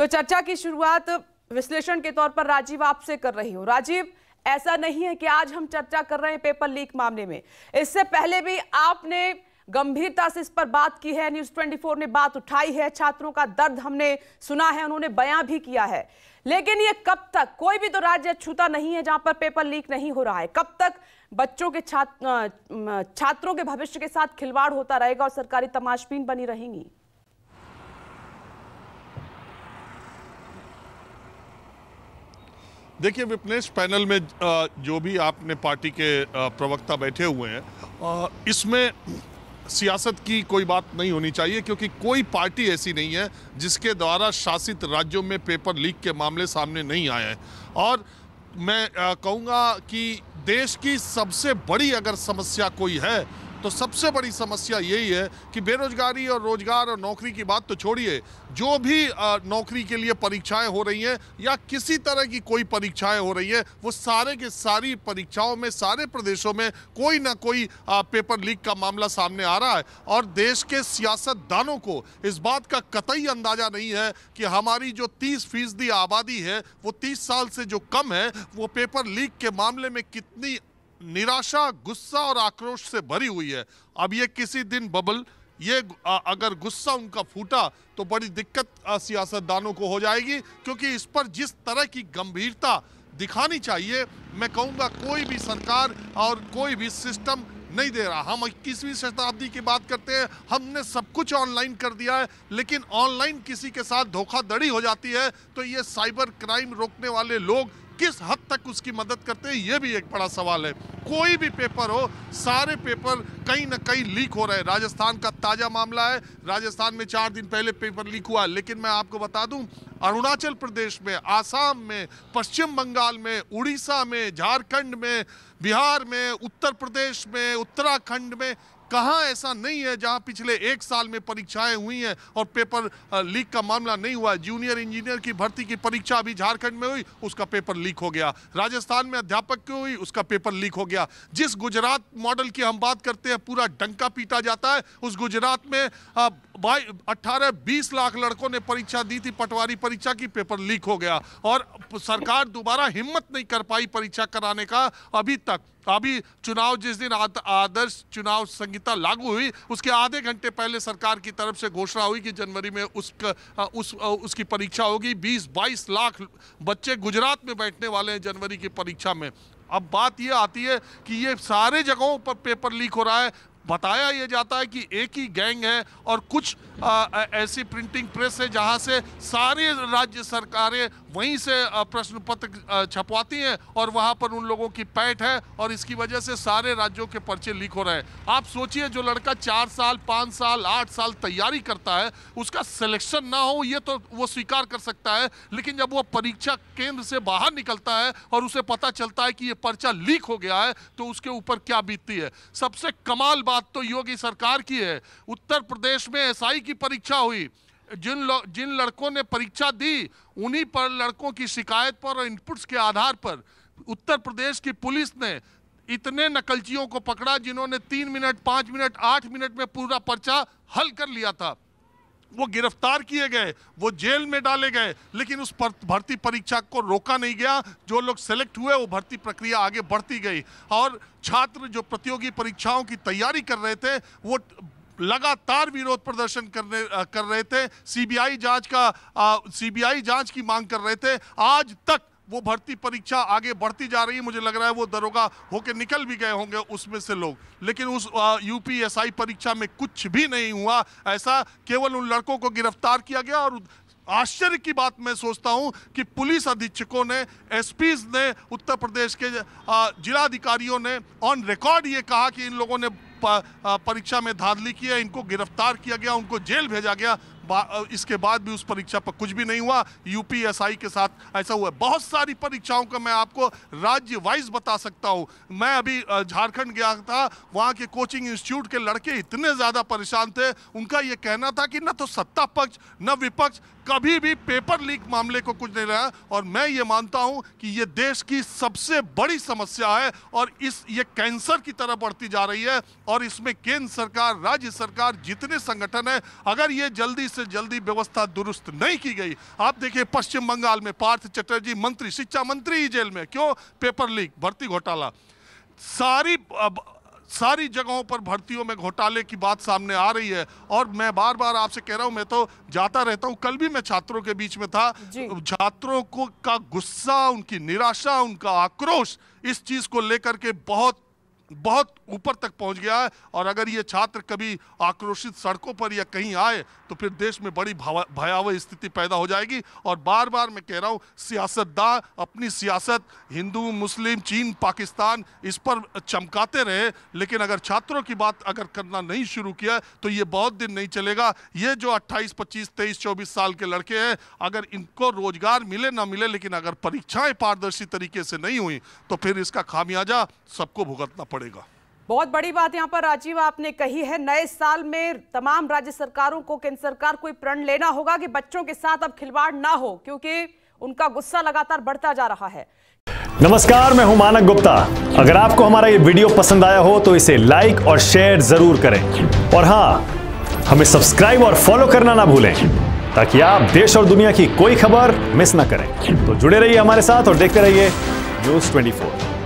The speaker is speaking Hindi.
तो चर्चा की शुरुआत विश्लेषण के तौर पर राजीव आपसे कर रही हूं राजीव ऐसा नहीं है कि आज हम चर्चा कर रहे हैं पेपर लीक मामले में इससे पहले भी आपने गंभीरता से इस पर बात की है न्यूज 24 ने बात उठाई है छात्रों का दर्द हमने सुना है उन्होंने बयां भी किया है लेकिन ये कब तक कोई भी तो राज्य छूता नहीं है जहां पर पेपर लीक नहीं हो रहा है कब तक बच्चों के छात्र छात्रों के भविष्य के साथ खिलवाड़ होता रहेगा और सरकारी तमाशबीन बनी रहेंगी देखिए विपनेश पैनल में जो भी आपने पार्टी के प्रवक्ता बैठे हुए हैं इसमें सियासत की कोई बात नहीं होनी चाहिए क्योंकि कोई पार्टी ऐसी नहीं है जिसके द्वारा शासित राज्यों में पेपर लीक के मामले सामने नहीं आए हैं और मैं कहूँगा कि देश की सबसे बड़ी अगर समस्या कोई है तो सबसे बड़ी समस्या यही है कि बेरोजगारी और रोजगार और नौकरी की बात तो छोड़िए जो भी नौकरी के लिए परीक्षाएं हो रही हैं या किसी तरह की कोई परीक्षाएं हो रही है वो सारे के सारी परीक्षाओं में सारे प्रदेशों में कोई ना कोई पेपर लीक का मामला सामने आ रहा है और देश के सियासतदानों को इस बात का कतई अंदाजा नहीं है कि हमारी जो तीस फीसदी आबादी है वो तीस साल से जो कम है वो पेपर लीक के मामले में कितनी निराशा गुस्सा और आक्रोश से भरी हुई है अब ये किसी दिन बबल ये अगर गुस्सा उनका फूटा तो बड़ी दिक्कत सियासतदानों को हो जाएगी क्योंकि इस पर जिस तरह की गंभीरता दिखानी चाहिए मैं कहूँगा कोई भी सरकार और कोई भी सिस्टम नहीं दे रहा हम इक्कीसवीं शताब्दी की बात करते हैं हमने सब कुछ ऑनलाइन कर दिया है लेकिन ऑनलाइन किसी के साथ धोखाधड़ी हो जाती है तो ये साइबर क्राइम रोकने वाले लोग किस हद तक उसकी मदद करते हैं ये भी एक बड़ा सवाल है कोई भी पेपर हो सारे पेपर कहीं ना कहीं लीक हो रहे हैं राजस्थान का ताज़ा मामला है राजस्थान में चार दिन पहले पेपर लीक हुआ लेकिन मैं आपको बता दूं अरुणाचल प्रदेश में आसाम में पश्चिम बंगाल में उड़ीसा में झारखंड में बिहार में उत्तर प्रदेश में उत्तराखंड में कहाँ ऐसा नहीं है जहाँ पिछले एक साल में परीक्षाएं हुई हैं और पेपर लीक का मामला नहीं हुआ जूनियर इंजीनियर की भर्ती की परीक्षा अभी झारखंड में हुई उसका पेपर लीक हो गया राजस्थान में अध्यापक की हुई उसका पेपर लीक हो गया जिस गुजरात मॉडल की हम बात करते हैं पूरा डंका पीटा जाता है उस गुजरात में अट्ठारह बीस लाख लड़कों ने परीक्षा दी थी पटवारी परीक्षा की पेपर लीक हो गया और सरकार दोबारा हिम्मत नहीं कर पाई परीक्षा कराने का अभी तक अभी चुनाव जिस दिन आदर्श चुनाव संहिता लागू हुई उसके आधे घंटे पहले सरकार की तरफ से घोषणा हुई कि जनवरी में उसका उस उसकी परीक्षा होगी 20-22 लाख बच्चे गुजरात में बैठने वाले हैं जनवरी की परीक्षा में अब बात यह आती है कि ये सारे जगहों पर पेपर लीक हो रहा है बताया यह जाता है कि एक ही गैंग है और कुछ ऐसी प्रिंटिंग प्रेस है जहां से सारे राज्य सरकारें वहीं से प्रश्न पत्र छपवाती हैं और वहां पर उन लोगों की पैठ है और इसकी वजह से सारे राज्यों के पर्चे लीक हो रहे हैं आप सोचिए जो लड़का चार साल पाँच साल आठ साल तैयारी करता है उसका सिलेक्शन ना हो ये तो वो स्वीकार कर सकता है लेकिन जब वो परीक्षा केंद्र से बाहर निकलता है और उसे पता चलता है कि ये पर्चा लीक हो गया है तो उसके ऊपर क्या बीतती है सबसे कमाल बात तो योगी सरकार की है उत्तर प्रदेश में एसआई की परीक्षा हुई जिन जिन लड़कों ने परीक्षा दी उन्हीं पर लड़कों की शिकायत पर और इनपुट्स के आधार पर उत्तर प्रदेश की पुलिस ने इतने नकलचियों को पकड़ा जिन्होंने तीन मिनट पाँच मिनट आठ मिनट में पूरा पर्चा हल कर लिया था वो गिरफ्तार किए गए वो जेल में डाले गए लेकिन उस पर, भर्ती परीक्षा को रोका नहीं गया जो लोग सेलेक्ट हुए वो भर्ती प्रक्रिया आगे बढ़ती गई और छात्र जो प्रतियोगी परीक्षाओं की तैयारी कर रहे थे वो लगातार विरोध प्रदर्शन करने कर रहे थे सीबीआई जांच का सीबीआई जांच की मांग कर रहे थे आज तक वो भर्ती परीक्षा आगे बढ़ती जा रही है मुझे लग रहा है वो दरोगा होके निकल भी गए होंगे उसमें से लोग लेकिन उस यूपीएसआई परीक्षा में कुछ भी नहीं हुआ ऐसा केवल उन लड़कों को गिरफ्तार किया गया और आश्चर्य की बात मैं सोचता हूं कि पुलिस अधीक्षकों ने एसपीज ने उत्तर प्रदेश के जिला अधिकारियों ने ऑन रिकॉर्ड ये कहा कि इन लोगों ने परीक्षा में धांधली की है इनको गिरफ्तार किया गया उनको जेल भेजा गया इसके बाद भी उस परीक्षा पर कुछ भी नहीं हुआ यूपीएसआई के साथ ऐसा हुआ बहुत सारी परीक्षाओं का मैं आपको राज्य वाइज बता सकता हूँ मैं अभी झारखंड गया था वहाँ के कोचिंग इंस्टीट्यूट के लड़के इतने ज़्यादा परेशान थे उनका ये कहना था कि न तो सत्ता पक्ष न विपक्ष कभी भी पेपर लीक मामले को कुछ नहीं रहा और मैं ये मानता हूं कि ये देश की सबसे बड़ी समस्या है और इस ये कैंसर की तरह बढ़ती जा रही है और इसमें केंद्र सरकार राज्य सरकार जितने संगठन है अगर ये जल्दी से जल्दी व्यवस्था दुरुस्त नहीं की गई आप देखिए पश्चिम बंगाल में पार्थ चटर्जी मंत्री शिक्षा मंत्री ही जेल में क्यों पेपर लीक भर्ती घोटाला सारी अब, सारी जगहों पर भर्तियों में घोटाले की बात सामने आ रही है और मैं बार बार आपसे कह रहा हूं मैं तो जाता रहता हूं कल भी मैं छात्रों के बीच में था छात्रों को का गुस्सा उनकी निराशा उनका आक्रोश इस चीज को लेकर के बहुत बहुत ऊपर तक पहुंच गया है और अगर ये छात्र कभी आक्रोशित सड़कों पर या कहीं आए तो फिर देश में बड़ी भयावह स्थिति पैदा हो जाएगी और बार बार मैं कह रहा हूँ सियासतदान अपनी सियासत हिंदू मुस्लिम चीन पाकिस्तान इस पर चमकाते रहे लेकिन अगर छात्रों की बात अगर करना नहीं शुरू किया तो ये बहुत दिन नहीं चलेगा ये जो अट्ठाईस पच्चीस तेईस चौबीस साल के लड़के हैं अगर इनको रोजगार मिले ना मिले लेकिन अगर परीक्षाएं पारदर्शी तरीके से नहीं हुई तो फिर इसका खामियाजा सबको भुगतना पड़ेगा पड़ेगा बहुत बड़ी बात यहाँ पर राजीव आपने कही है नए साल में तमाम राज्य सरकारों को केंद्र सरकार को प्रण लेना होगा कि बच्चों के साथ अब खिलवाड़ ना हो क्योंकि उनका गुस्सा लगातार बढ़ता जा रहा है नमस्कार मैं हूं मानक गुप्ता अगर आपको हमारा ये वीडियो पसंद आया हो तो इसे लाइक और शेयर जरूर करें और हाँ हमें सब्सक्राइब और फॉलो करना ना भूलें ताकि आप देश और दुनिया की कोई खबर मिस ना करें तो जुड़े रहिए हमारे साथ और देखते रहिए न्यूज ट्वेंटी